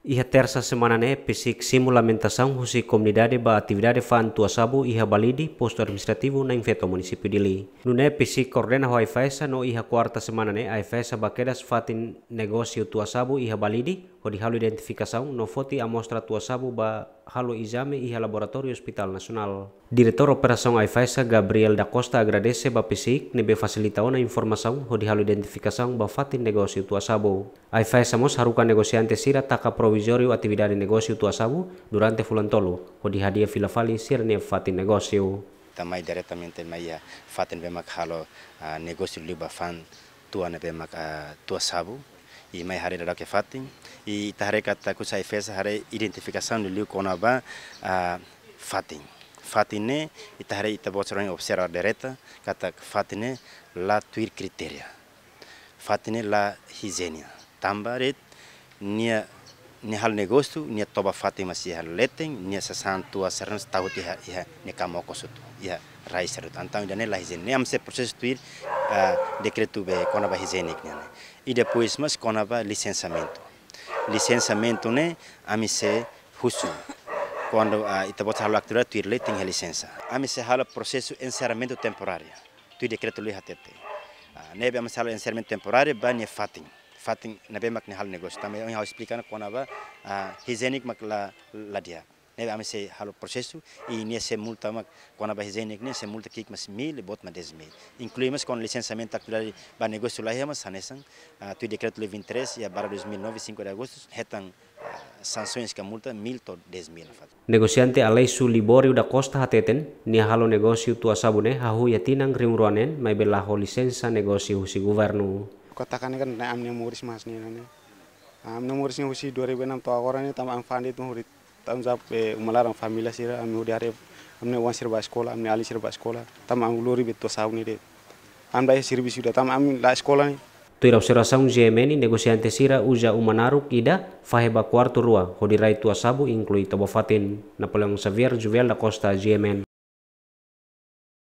Iha terça semana né pesik simulamentazão husi comunidade ba atividade fan tua sabu iha balidi posto administrativo na infeto município de Li. Nuné pesik coordena ho IFESA no iha kuarta semana ne IFESA ba fatin negosio tua sabu iha balidi Hodi halu identificação no foti a mostra tua sabu ba halu izame e laboratório Hospital nasional. Direktor Operação AIFAISA Gabriel da Costa agradece ba PSIC nebe facilitou na informasi hodi halu identificação ba fatin negócio tua sabu. AIFAISA mos haruka negociante sira taka provisório atividade negócio tua sabu durante fulan tolo hodi hadia filafali sira ne fatin negócio. Tamai diretamente ya fatin bemak halu ah, negócio liba fan tua nebe mak ah, tua sabu I e mai hare rara ke fatin e tahare kata ku sai fesa hare identificação do liu konaba a fatin ne e tahare ita botsron observa dereta kata ne la tuir criteria ne la hizenia. tambaret nia ni hal negostu ni toba fati masih hal leteng ni sasantu asaran tahu tiha iha ni kamo kosutu iha rai serut antang dane lah hizen ni amse proses tuir decreto be kona ba hizenik ni i depois mas kona ba licenciamento licenciamento ne amise husu quando itabot hal aktura tuir leteng he licença amise halo processo encerramento temporário tu decreto lihatete nebe amise halo encerramento temporário ba ni fatinho fatin nabe mak ni hal negos tamai yang hau explica na kona ba hizenik ah, mak la la dia nebe ame se halo i i ni se multa mak kona ba hizenik ni se multa kik mas mil bot ma des mil inclui mas kon licenciamento actual ba negócio lá mas sanesan ah, tu decreto le 23 e a barra 2009 5 de agosto hetan ah, sanções ka multa mil to des mil. alai su libori uda Costa Hateten, ni halu negosiu tua sabune hahu yatinang rimuruanen mai belaho lisensa negócio si governo kotakan kan na amne muris mas ni nane amne muris ni husi 2006 to agora ni orang ini fandi tu hurit tam zap umalar am familia sira am hudi are amne wan sir ba sekolah amne ali sir ba sekolah tam am glori bet to sau ni de am dai sir bi sudah tam am la sekolah ni Tuirau serasang Jemeni negosiante sira uja umanaruk ida faheba kuartu rua tua sabu inklui Fatin, Napoleon Xavier Juvel da Costa Jemen.